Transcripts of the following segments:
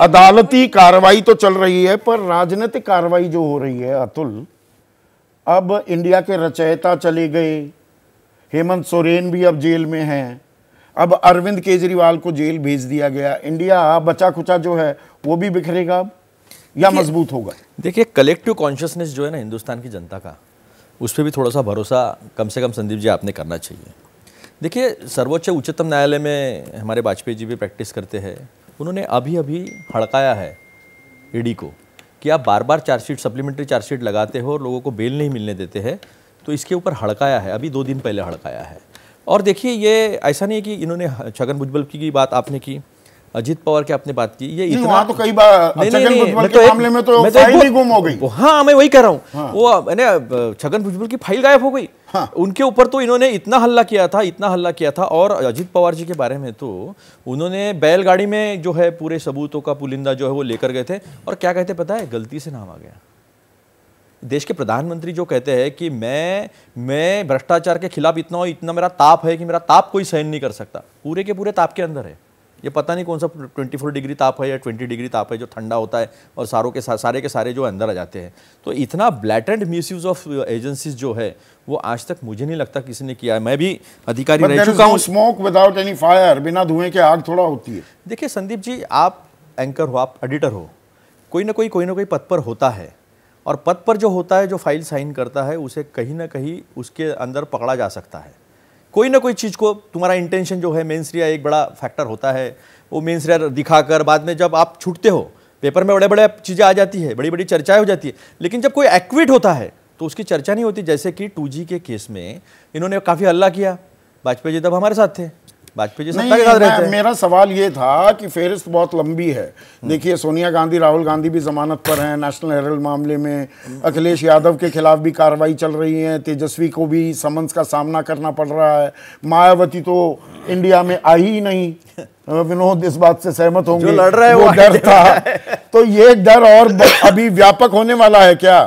अदालती कार्रवाई तो चल रही है पर राजनीतिक कार्रवाई जो हो रही है अतुल अब इंडिया के रचयिता चले गए हेमंत सोरेन भी अब जेल में हैं अब अरविंद केजरीवाल को जेल भेज दिया गया इंडिया बचा खुचा जो है वो भी बिखरेगा अब या मजबूत होगा देखिए कलेक्टिव कॉन्शियसनेस जो है ना हिंदुस्तान की जनता का उस पर भी थोड़ा सा भरोसा कम से कम संदीप जी आपने करना चाहिए देखिए सर्वोच्च उच्चतम न्यायालय में हमारे वाजपेयी जी भी प्रैक्टिस करते हैं उन्होंने अभी अभी हड़काया है ईडी को कि आप बार बार चार्जशीट सप्लीमेंट्री चार्जशीट लगाते हो और लोगों को बेल नहीं मिलने देते हैं तो इसके ऊपर हड़काया है अभी दो दिन पहले हड़काया है और देखिए ये ऐसा नहीं है कि इन्होंने छगन भुजबल की बात आपने की अजीत पवार की आपने बात की ये इतना तो कई बार नहीं, नहीं, नहीं, नहीं, तो एक, मामले में तो मैं तो फाइल ही गुम हो गई हाँ मैं वही कह रहा हूँ हाँ। वो मैंने छगन भुजबल की फाइल गायब हो गई हाँ। उनके ऊपर तो इन्होंने इतना हल्ला किया था इतना हल्ला किया था और अजीत पवार जी के बारे में तो उन्होंने बैलगाड़ी में जो है पूरे सबूतों का पुलिंदा जो है वो लेकर गए थे और क्या कहते पता है गलती से नाम आ गया देश के प्रधानमंत्री जो कहते हैं कि मैं मैं भ्रष्टाचार के खिलाफ इतना इतना मेरा ताप है कि मेरा ताप कोई सहन नहीं कर सकता पूरे के पूरे ताप के अंदर है ये पता नहीं कौन सा ट्वेंटी फोर डिग्री ताप है या ट्वेंटी डिग्री ताप है जो ठंडा होता है और सारों के सा, सारे के सारे जो अंदर आ जाते हैं तो इतना मिस यूज़ ऑफ एजेंसीज जो है वो आज तक मुझे नहीं लगता किसी ने किया है मैं भी अधिकारी रह चुका हूँ स्मोक विदाउट एनी फायर बिना धुएं के आग थोड़ा होती है देखिए संदीप जी आप एंकर हो आप एडिटर हो कोई ना कोई कोई ना कोई पद पर होता है और पद पर जो होता है जो फाइल साइन करता है उसे कहीं ना कहीं उसके अंदर पकड़ा जा सकता है कोई ना कोई चीज़ को तुम्हारा इंटेंशन जो है मेन्स रिया एक बड़ा फैक्टर होता है वो मेन्स रिया दिखाकर बाद में जब आप छूटते हो पेपर में बड़े बड़े चीज़ें आ जाती है बड़ी बड़ी चर्चाएं हो जाती है लेकिन जब कोई एक्विट होता है तो उसकी चर्चा नहीं होती जैसे कि टू के केस में इन्होंने काफ़ी हल्ला किया वाजपेयी जी तब हमारे साथ थे वाजपेयी जी सत्ता के साथ रहते हैं मेरा सवाल ये था कि फेरिस्त बहुत लंबी है देखिए सोनिया गांधी राहुल गांधी भी जमानत पर हैं नेशनल हेरल्ड मामले में अखिलेश यादव के खिलाफ भी कार्रवाई चल रही है तेजस्वी को भी समन्स का सामना करना पड़ रहा है मायावती तो इंडिया में आई ही नहीं विनोद इस बात से सहमत होंगे जो लड़ रहे वो डर था तो ये डर और अभी व्यापक होने वाला है क्या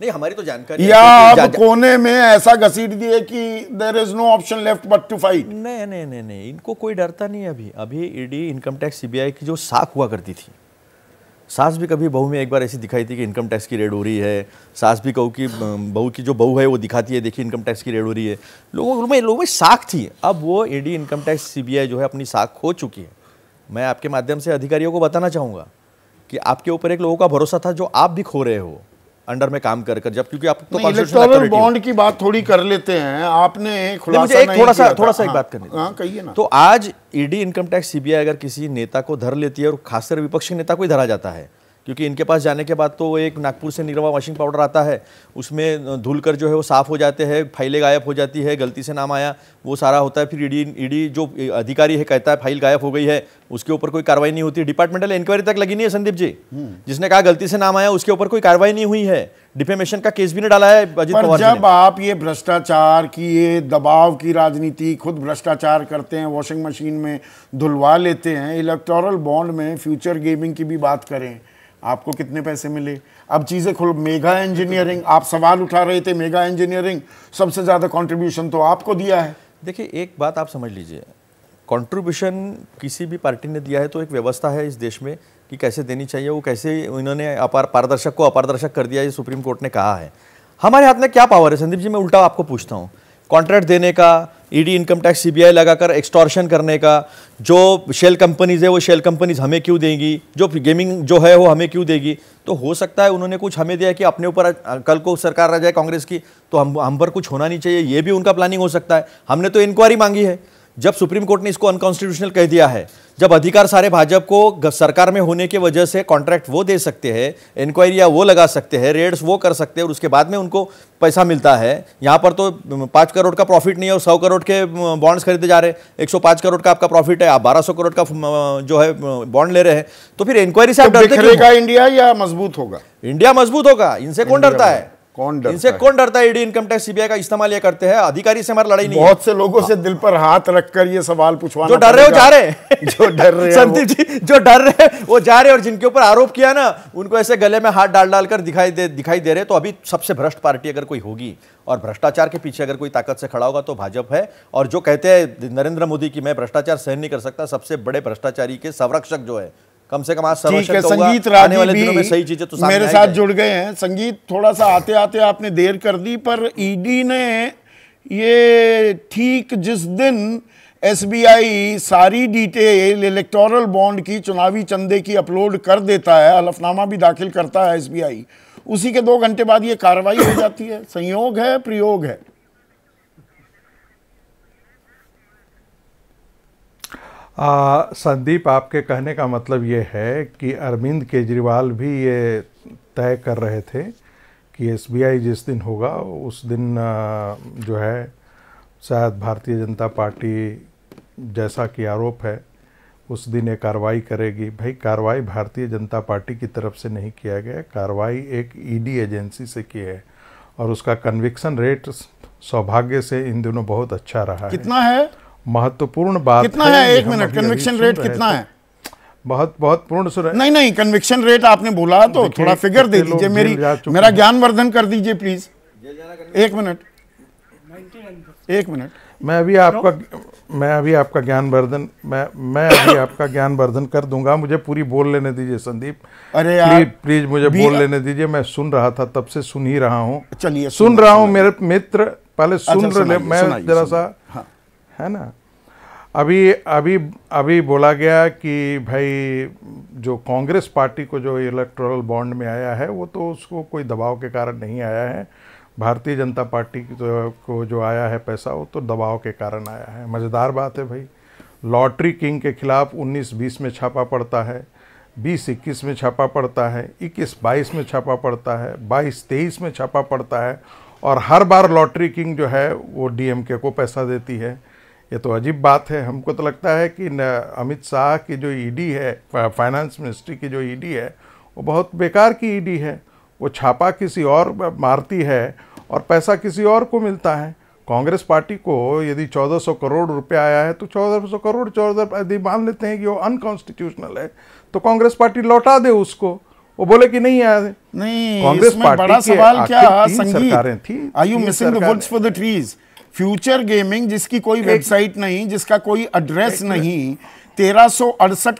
नहीं हमारी तो जानकारी या अब कोने में ऐसा घसीट दिए कि there is no option left but to fight नहीं नहीं नहीं नहीं इनको कोई डरता नहीं अभी अभी ईडी इनकम टैक्स सीबीआई की जो साख हुआ करती थी सास भी कभी बहू में एक बार ऐसी दिखाई थी कि इनकम टैक्स की रेड हो रही है सास भी कहू कि बहू की जो बहू है वो दिखाती है देखिए इनकम टैक्स की रेड हो रही है लोगों में लोगों में साख थी अब वो ईडी इनकम टैक्स सीबीआई जो है अपनी साख खो चुकी है मैं आपके माध्यम से अधिकारियों को बताना चाहूँगा कि आपके ऊपर एक लोगों का भरोसा था जो आप भी खो रहे हो अंडर में काम कर कर जब क्योंकि आप तो इलेक्टोरल बॉन्ड की बात थोड़ी कर लेते हैं आपने खुलासा एक थोड़ा सा थोड़ा सा एक हाँ, बात करनी हाँ कहिए ना तो आज ईडी इनकम टैक्स सीबीआई अगर किसी नेता को धर लेती है और खासकर विपक्षी नेता को ही धरा जाता है क्योंकि इनके पास जाने के बाद तो एक नागपुर से निरवा वॉशिंग पाउडर आता है उसमें धुल कर जो है वो साफ़ हो जाते हैं फाइलें गायब हो जाती है गलती से नाम आया वो सारा होता है फिर ईडी ईडी जो अधिकारी है कहता है फाइल गायब हो गई है उसके ऊपर कोई कार्रवाई नहीं होती डिपार्टमेंटल इंक्वायरी तक लगी नहीं है संदीप जी हम्म। जिसने कहा गलती से नाम आया उसके ऊपर कोई कार्रवाई नहीं हुई है डिफेमेशन का केस भी नहीं डाला है अजीत पवार जब आप ये भ्रष्टाचार की ये दबाव की राजनीति खुद भ्रष्टाचार करते हैं वॉशिंग मशीन में धुलवा लेते हैं इलेक्टोरल बॉन्ड में फ्यूचर गेमिंग की भी बात करें आपको कितने पैसे मिले अब चीज़ें खुल मेगा इंजीनियरिंग आप सवाल उठा रहे थे मेगा इंजीनियरिंग सबसे ज़्यादा कॉन्ट्रीब्यूशन तो आपको दिया है देखिए एक बात आप समझ लीजिए कॉन्ट्रीब्यूशन किसी भी पार्टी ने दिया है तो एक व्यवस्था है इस देश में कि कैसे देनी चाहिए वो कैसे इन्होंने अपार पारदर्शक को अपारदर्शक कर दिया ये सुप्रीम कोर्ट ने कहा है हमारे हाथ में क्या पावर है संदीप जी मैं उल्टा आपको पूछता हूँ कॉन्ट्रैक्ट देने का ईडी इनकम टैक्स सीबीआई लगाकर एक्सटॉर्शन करने का जो शेल कंपनीज़ है वो शेल कंपनीज़ हमें क्यों देंगी जो गेमिंग जो है वो हमें क्यों देगी तो हो सकता है उन्होंने कुछ हमें दिया कि अपने ऊपर कल को सरकार आ जाए कांग्रेस की तो हम हम पर कुछ होना नहीं चाहिए ये भी उनका प्लानिंग हो सकता है हमने तो इंक्वायरी मांगी है जब सुप्रीम कोर्ट ने इसको अनकॉन्स्टिट्यूशनल कह दिया है जब अधिकार सारे भाजपा को सरकार में होने की वजह से कॉन्ट्रैक्ट वो दे सकते हैं इंक्वायरिया वो लगा सकते हैं रेड्स वो कर सकते हैं और उसके बाद में उनको पैसा मिलता है यहाँ पर तो पाँच करोड़ का प्रॉफिट नहीं है और सौ करोड़ के बॉन्ड्स खरीदे जा रहे हैं एक सौ करोड़ का आपका प्रॉफिट है आप बारह सौ करोड़ का जो है बॉन्ड ले रहे हैं तो फिर इंक्वायरी से आप तो डरते इंडिया या मजबूत होगा इंडिया मजबूत होगा इनसे कौन डरता है कौन डरता इनसे कौन डरता है इनकम टैक्स सीबीआई का इस्तेमाल ये करते हैं अधिकारी से हमारी लड़ाई नहीं बहुत से लोगों से दिल पर हाथ रखकर ये सवाल पूछवा जो डर रहे हो जा रहे जो डर रहे संदीप जी जो डर रहे वो जा रहे और जिनके ऊपर आरोप किया ना उनको ऐसे गले में हाथ डाल डालकर दिखाई दे दिखाई दे रहे तो अभी सबसे भ्रष्ट पार्टी अगर कोई होगी और भ्रष्टाचार के पीछे अगर कोई ताकत से खड़ा होगा तो भाजपा है और जो कहते हैं नरेंद्र मोदी की मैं भ्रष्टाचार सहन नहीं कर सकता सबसे बड़े भ्रष्टाचारी के संरक्षक जो है कम से कम आज ठीक है संगीत आने वाले दिनों में सही चीजें तो मेरे साथ जुड़ गए हैं संगीत थोड़ा सा आते आते आपने देर कर दी पर ईडी e ने ये ठीक जिस दिन एसबीआई सारी डिटेल इलेक्टोरल बॉन्ड की चुनावी चंदे की अपलोड कर देता है हलफनामा भी दाखिल करता है एसबीआई उसी के दो घंटे बाद ये कार्रवाई हो जाती है संयोग है प्रयोग है आ, संदीप आपके कहने का मतलब ये है कि अरविंद केजरीवाल भी ये तय कर रहे थे कि एसबीआई जिस दिन होगा उस दिन जो है शायद भारतीय जनता पार्टी जैसा कि आरोप है उस दिन ये कार्रवाई करेगी भाई कार्रवाई भारतीय जनता पार्टी की तरफ से नहीं किया गया कार्रवाई एक ईडी एजेंसी से की है और उसका कन्विक्सन रेट सौभाग्य से इन दिनों बहुत अच्छा रहा कितना है, है? महत्वपूर्ण बात कितना है, है एक मिनट कन्विक्शन रेट कितना है बहुत बहुत पूर्ण सुर नहीं नहीं कन्विक्शन रेट आपने बोला तो थोड़ा फिगर दे दीजिए मेरी मेरा ज्ञान वर्धन कर दीजिए प्लीज एक मिनट एक मिनट मैं अभी आपका मैं अभी आपका ज्ञान वर्धन मैं मैं अभी आपका ज्ञान वर्धन कर दूंगा मुझे पूरी बोल लेने दीजिए संदीप अरे यार प्लीज मुझे बोल लेने दीजिए मैं सुन रहा था तब से सुन ही रहा हूँ चलिए सुन रहा हूँ मेरे मित्र पहले अच्छा, सुन रहे मैं जरा सा हाँ। है ना अभी अभी अभी बोला गया कि भाई जो कांग्रेस पार्टी को जो इलेक्ट्रल बॉन्ड में आया है वो तो उसको कोई दबाव के कारण नहीं आया है भारतीय जनता पार्टी तो, को जो आया है पैसा वो तो दबाव के कारण आया है मज़ेदार बात है भाई लॉटरी किंग के खिलाफ 19-20 में छापा पड़ता है 20-21 में छापा पड़ता है 21-22 में छापा पड़ता है 22-23 में छापा पड़ता है और हर बार लॉटरी किंग जो है वो डीएमके को पैसा देती है ये तो अजीब बात है हमको तो लगता है कि अमित शाह की जो ईडी e है फाइनेंस मिनिस्ट्री की जो ईडी e है वो बहुत बेकार की ईडी e है वो छापा किसी और मारती है और पैसा किसी और को मिलता है कांग्रेस पार्टी को यदि 1400 करोड़ रुपए आया है तो 1400 करोड़ चौदह यदि मान लेते हैं कि वो अनकॉन्स्टिट्यूशनल है तो कांग्रेस पार्टी लौटा दे उसको वो बोले कि नहीं आया नहीं कांग्रेस पार्टी बड़ा सवाल क्या संगीत सरकारें थी are you missing the woods for the trees future gaming जिसकी कोई वेबसाइट नहीं जिसका कोई एड्रेस नहीं तेरह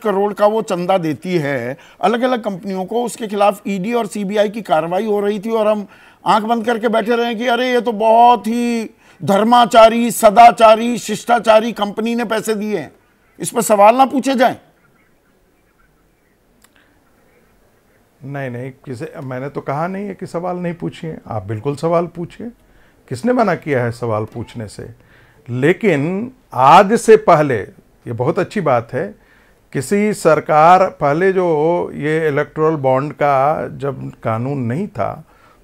करोड़ का वो चंदा देती है अलग अलग कंपनियों को उसके खिलाफ ईडी e और सीबीआई की कार्रवाई हो रही थी और हम आंख बंद करके बैठे रहे कि अरे ये तो बहुत ही धर्माचारी सदाचारी शिष्टाचारी कंपनी ने पैसे दिए हैं इस पर सवाल ना पूछे जाए नहीं नहीं किसे मैंने तो कहा नहीं है कि सवाल नहीं पूछिए आप बिल्कुल सवाल पूछिए किसने मना किया है सवाल पूछने से लेकिन आज से पहले ये बहुत अच्छी बात है किसी सरकार पहले जो ये इलेक्ट्रल बॉन्ड का जब कानून नहीं था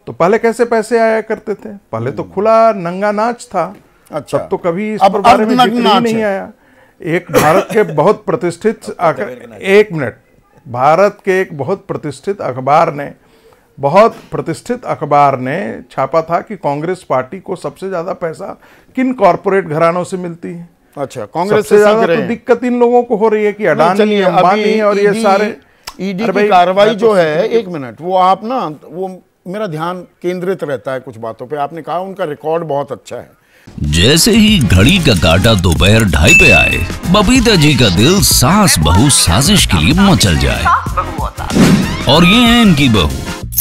तो पहले कैसे पैसे आया करते थे पहले तो हम्म। खुला नंगा नाच था अच्छा तब तो कभी इस अब बारे में नहीं आया एक भारत के बहुत प्रतिष्ठित तो एक मिनट भारत के एक बहुत प्रतिष्ठित अखबार ने बहुत प्रतिष्ठित अखबार ने छापा था कि कांग्रेस पार्टी को सबसे ज्यादा पैसा किन कॉरपोरेट घरानों से मिलती है अच्छा कांग्रेस से ज्यादा तो दिक्कत इन लोगों को हो रही है कि अडानी अंबानी और ये सारे ईडी की कार्रवाई तो जो है एक मिनट वो आप ना वो मेरा ध्यान केंद्रित रहता है कुछ बातों पे आपने कहा उनका रिकॉर्ड बहुत अच्छा है जैसे ही घड़ी का काटा दोपहर ढाई पे आए बबीता जी का दिल सास बहु साजिश के लिए मचल जाए और ये है इनकी बहू